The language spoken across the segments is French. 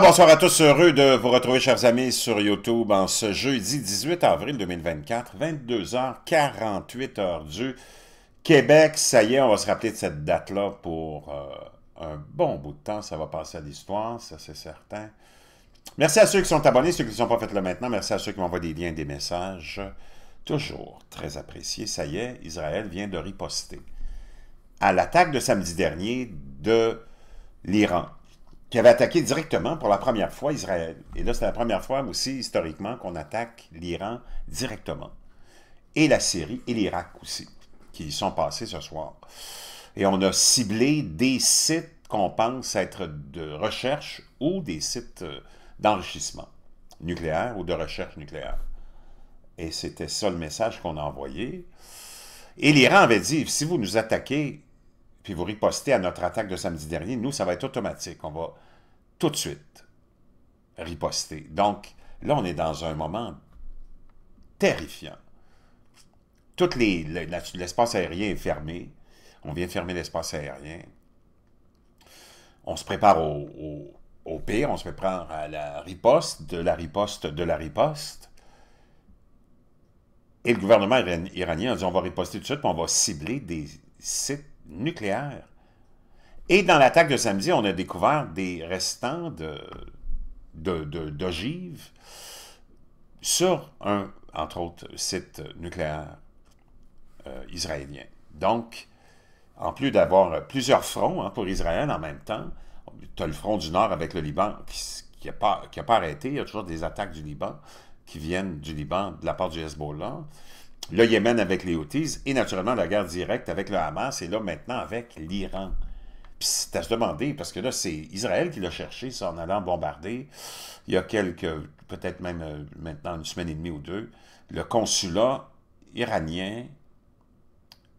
bonsoir à tous. Heureux de vous retrouver, chers amis, sur YouTube en ce jeudi 18 avril 2024, 22h48 heure du Québec. Ça y est, on va se rappeler de cette date-là pour euh, un bon bout de temps. Ça va passer à l'histoire, ça c'est certain. Merci à ceux qui sont abonnés, ceux qui ne sont pas faits là maintenant. Merci à ceux qui m'envoient des liens, et des messages. Toujours très apprécié. Ça y est, Israël vient de riposter à l'attaque de samedi dernier de l'Iran qui avait attaqué directement pour la première fois Israël. Et là, c'est la première fois aussi, historiquement, qu'on attaque l'Iran directement. Et la Syrie et l'Irak aussi, qui y sont passés ce soir. Et on a ciblé des sites qu'on pense être de recherche ou des sites euh, d'enrichissement nucléaire ou de recherche nucléaire. Et c'était ça le message qu'on a envoyé. Et l'Iran avait dit, si vous nous attaquez, puis vous ripostez à notre attaque de samedi dernier, nous, ça va être automatique. On va tout de suite riposter. Donc, là, on est dans un moment terrifiant. Tout l'espace aérien est fermé. On vient fermer l'espace aérien. On se prépare au, pire, on se prépare à la riposte, de la riposte, de la riposte. Et le gouvernement iranien a dit on va riposter tout de suite, on va cibler des sites nucléaires et dans l'attaque de samedi, on a découvert des restants de, d'ogives sur un, entre autres, site nucléaire euh, israélien. Donc, en plus d'avoir euh, plusieurs fronts hein, pour Israël en même temps, tu as le front du Nord avec le Liban qui n'a pas, pas arrêté. Il y a toujours des attaques du Liban qui viennent du Liban de la part du Hezbollah. Le Yémen avec les Houthis et naturellement la guerre directe avec le Hamas et là maintenant avec l'Iran. Puis c'est à se demander, parce que là, c'est Israël qui l'a cherché, ça, en allant bombarder, il y a quelques, peut-être même euh, maintenant une semaine et demie ou deux, le consulat iranien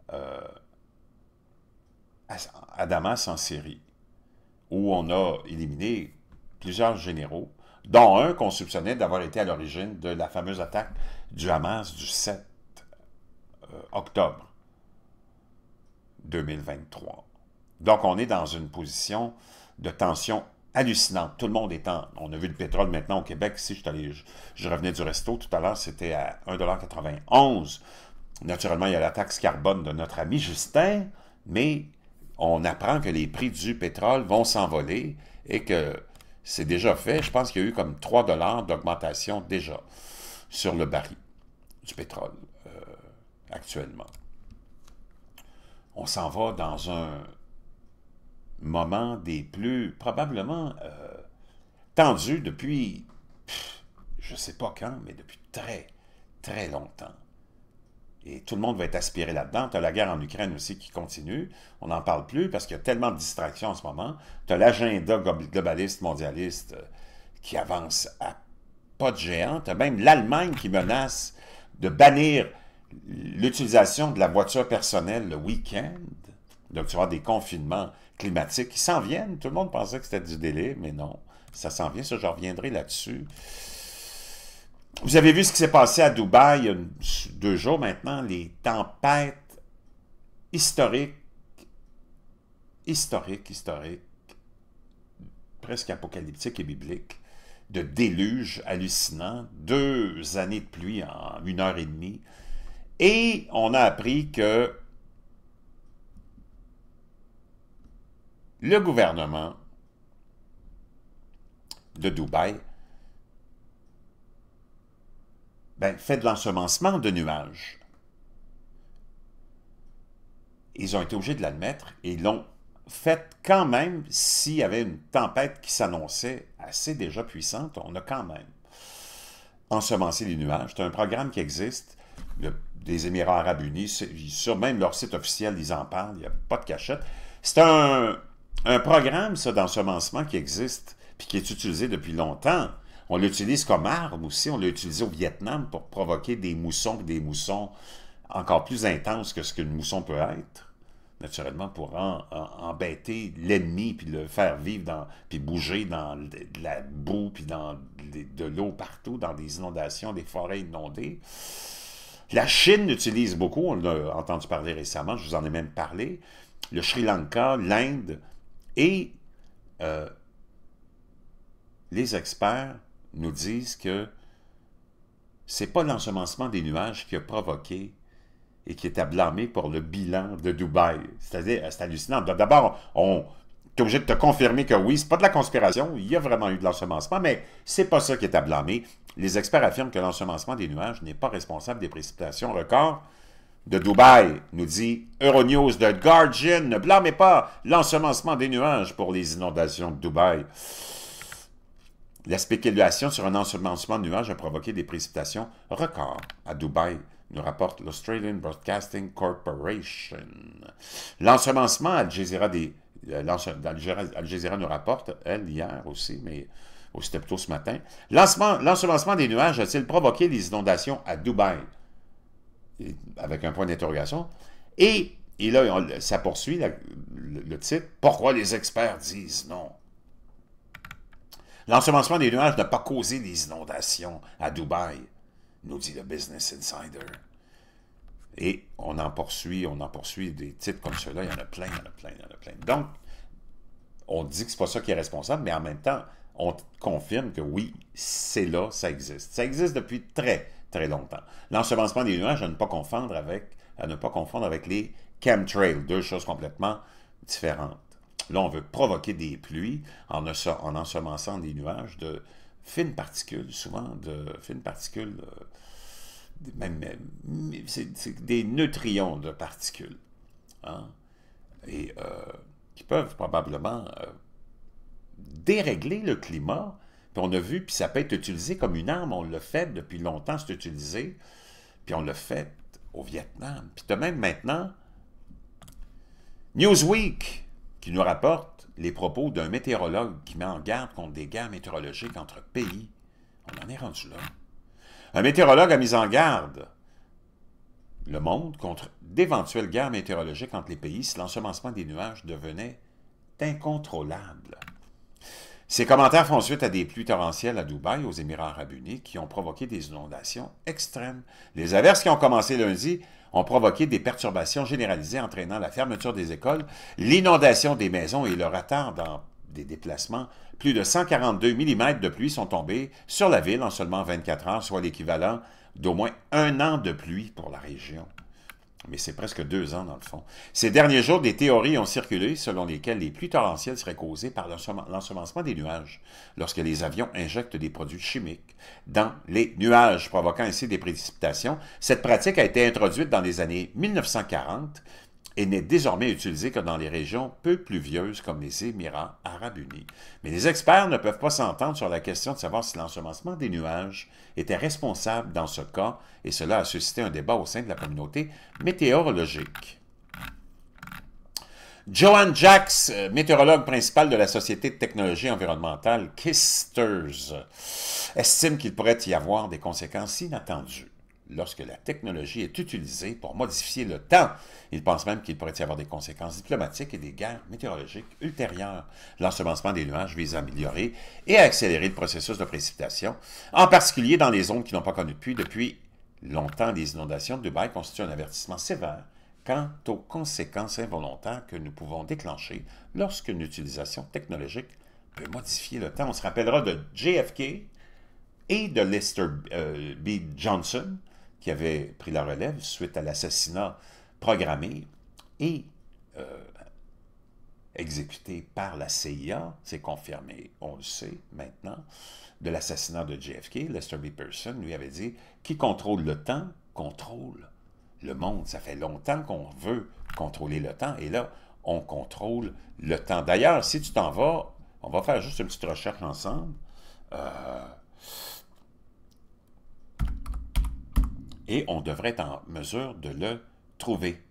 à euh, Damas, en Syrie, où on a éliminé plusieurs généraux, dont un qu'on soupçonnait d'avoir été à l'origine de la fameuse attaque du Hamas du 7 euh, octobre 2023. Donc, on est dans une position de tension hallucinante. Tout le monde est en... On a vu le pétrole maintenant au Québec. Si je, revenais du resto tout à l'heure, c'était à 1,91 Naturellement, il y a la taxe carbone de notre ami Justin, mais on apprend que les prix du pétrole vont s'envoler et que c'est déjà fait. Je pense qu'il y a eu comme 3 dollars d'augmentation déjà sur le baril du pétrole euh, actuellement. On s'en va dans un moment des plus probablement euh, tendus depuis, je ne sais pas quand, mais depuis très, très longtemps. Et tout le monde va être aspiré là-dedans. Tu as la guerre en Ukraine aussi qui continue. On n'en parle plus parce qu'il y a tellement de distractions en ce moment. Tu as l'agenda globaliste, mondialiste euh, qui avance à pas de géant. Tu as même l'Allemagne qui menace de bannir l'utilisation de la voiture personnelle le week-end. Donc, tu vas des confinements climatiques qui s'en viennent. Tout le monde pensait que c'était du délai, mais non. Ça s'en vient, ça, je reviendrai là-dessus. Vous avez vu ce qui s'est passé à Dubaï il y a deux jours maintenant, les tempêtes historiques, historiques, historiques, presque apocalyptiques et bibliques, de déluge hallucinant, deux années de pluie en une heure et demie. Et on a appris que le gouvernement de Dubaï ben, fait de l'ensemencement de nuages. Ils ont été obligés de l'admettre et l'ont fait quand même s'il y avait une tempête qui s'annonçait assez déjà puissante, on a quand même ensemencé les nuages. C'est un programme qui existe des Émirats arabes unis. Sur même leur site officiel, ils en parlent, il n'y a pas de cachette. C'est un, un programme, ça, d'ensemencement qui existe, puis qui est utilisé depuis longtemps. On l'utilise comme arme aussi. On l'a utilisé au Vietnam pour provoquer des moussons, des moussons encore plus intenses que ce qu'une mousson peut être, naturellement, pour embêter l'ennemi, puis le faire vivre, dans, puis bouger dans de, la boue, puis dans de, de l'eau partout, dans des inondations, des forêts inondées. La Chine l'utilise beaucoup, on l'a entendu parler récemment, je vous en ai même parlé. Le Sri Lanka, l'Inde, et euh, les experts nous disent que c'est pas l'ensemencement des nuages qui a provoqué et qui est à blâmer pour le bilan de Dubaï. C'est-à-dire, euh, c'est hallucinant. D'abord, on est obligé de te confirmer que oui, c'est pas de la conspiration, il y a vraiment eu de l'ensemencement, mais c'est pas ça qui est à blâmer. Les experts affirment que l'ensemencement des nuages n'est pas responsable des précipitations records de Dubaï, nous dit Euronews de Guardian. Ne blâmez pas l'ensemencement des nuages pour les inondations de Dubaï. La spéculation sur un ensemencement de nuages a provoqué des précipitations records à Dubaï, nous rapporte l'Australian Broadcasting Corporation. L'ensemencement, à Jazeera, des, euh, nous rapporte, elle, hier aussi, mais c'était plutôt ce matin. L'ensemencement des nuages a-t-il provoqué les inondations à Dubaï? avec un point d'interrogation. Et, là, ça poursuit le, titre. Pourquoi les experts disent non? L'ensemencement des nuages n'a pas causé les inondations à Dubaï, nous dit le Business Insider. Et on en poursuit, on en poursuit des titres comme ceux-là. Il y en a plein, il y en a plein, il y en a plein. Donc, on dit que ce n'est pas ça qui est responsable, mais en même temps, on confirme que oui, c'est là, ça existe. Ça existe depuis très, très longtemps. L'ensemencement des nuages à ne pas confondre avec, ne pas confondre avec les chemtrails, deux choses complètement différentes. Là, on veut provoquer des pluies en, en ensemençant des nuages de fines particules, souvent de fines particules, euh, même, des neutrions de particules, hein, et euh, qui peuvent probablement euh, dérégler le climat on a vu, puis ça peut être utilisé comme une arme. On l'a fait depuis longtemps, c'est utilisé. Puis on l'a fait au Vietnam. Puis de même maintenant Newsweek qui nous rapporte les propos d'un météorologue qui met en garde contre des guerres météorologiques entre pays. On en est rendu là. Un météorologue a mis en garde le monde contre d'éventuelles guerres météorologiques entre les pays si l'ensemencement des nuages devenait incontrôlable. Ces commentaires font suite à des pluies torrentielles à Dubaï, aux Émirats arabes unis, qui ont provoqué des inondations extrêmes. Les averses qui ont commencé lundi ont provoqué des perturbations généralisées entraînant la fermeture des écoles, l'inondation des maisons et le retard dans des déplacements. Plus de 142 mm de pluie sont tombés sur la ville en seulement 24 heures, soit l'équivalent d'au moins un an de pluie pour la région mais c'est presque deux ans dans le fond. Ces derniers jours, des théories ont circulé selon lesquelles les pluies torrentielles seraient causées par l'ensemencement des nuages, lorsque les avions injectent des produits chimiques dans les nuages, provoquant ainsi des précipitations. Cette pratique a été introduite dans les années 1940 et n'est désormais utilisé que dans les régions peu pluvieuses comme les Émirats arabes unis. Mais les experts ne peuvent pas s'entendre sur la question de savoir si l'ensemencement des nuages était responsable dans ce cas, et cela a suscité un débat au sein de la communauté météorologique. Johan Jacks, euh, météorologue principal de la Société de technologie environnementale KISTERS, estime qu'il pourrait y avoir des conséquences inattendues lorsque la technologie est utilisée pour modifier le temps. Il pense même qu'il pourrait y avoir des conséquences diplomatiques et des guerres météorologiques ultérieures. L'ensemencement des nuages vise à améliorer et à accélérer le processus de précipitation, en particulier dans les zones qui n'ont pas connu de pluie depuis longtemps. Les inondations de Dubaï constituent un avertissement sévère quant aux conséquences involontaires que nous pouvons déclencher lorsqu'une utilisation technologique peut modifier le temps. On se rappellera de JFK, et de Lester euh, B. Johnson, qui avait pris la relève suite à l'assassinat programmé et euh, exécuté par la CIA, c'est confirmé, on le sait maintenant, de l'assassinat de JFK, Lester B. Pearson lui avait dit « Qui contrôle le temps, contrôle le monde. Ça fait longtemps qu'on veut contrôler le temps, et là, on contrôle le temps. D'ailleurs, si tu t'en vas, on va faire juste une petite recherche ensemble. Euh, et on devrait être en mesure de le trouver.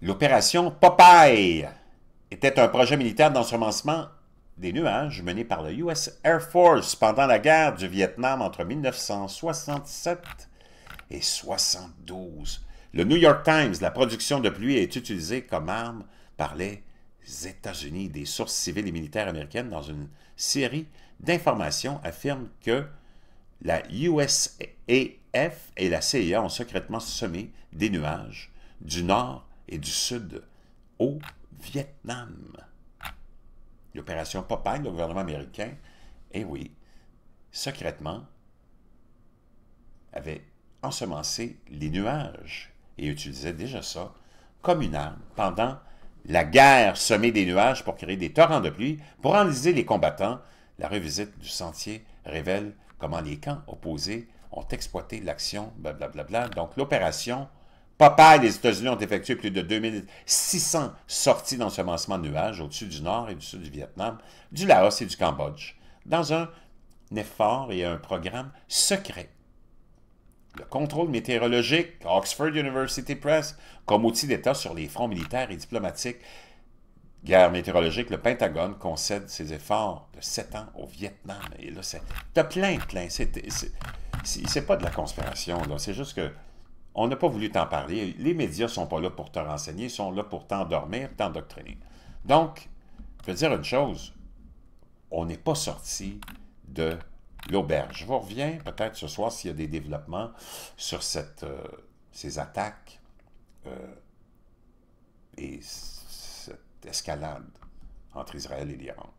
L'opération Popeye était un projet militaire d'ensemencement des nuages mené par le US Air Force pendant la guerre du Vietnam entre 1967 et 1972. Le New York Times, la production de pluie est utilisée comme arme par les États-Unis. Des sources civiles et militaires américaines dans une série d'informations affirment que la USAF et la CIA ont secrètement semé des nuages du nord et du sud au Vietnam. L'opération Popeye, le gouvernement américain, eh oui, secrètement, avait ensemencé les nuages et utilisait déjà ça comme une arme pendant la guerre semée des nuages pour créer des torrents de pluie, pour enliser les combattants. La revisite du sentier révèle comment les camps opposés ont exploité l'action, blablabla. Donc l'opération Popeye, les États-Unis ont effectué plus de 2600 sorties dans d'ensemencement de nuages au-dessus du nord et du sud du Vietnam, du Laos et du Cambodge, dans un effort et un programme secret le contrôle météorologique Oxford University Press comme outil d'État sur les fronts militaires et diplomatiques. Guerre météorologique, le Pentagone concède ses efforts de sept ans au Vietnam. Et là, c'est plein, plein. C'est pas de la conspiration, là. C'est juste que on n'a pas voulu t'en parler. Les médias sont pas là pour te renseigner, ils sont là pour t'endormir, t'endoctriner. Donc, je veux dire une chose, on n'est pas sorti de l'auberge. Je vous reviens peut-être ce soir s'il y a des développements sur euh, ces attaques euh, et cette escalade entre Israël et l'Iran.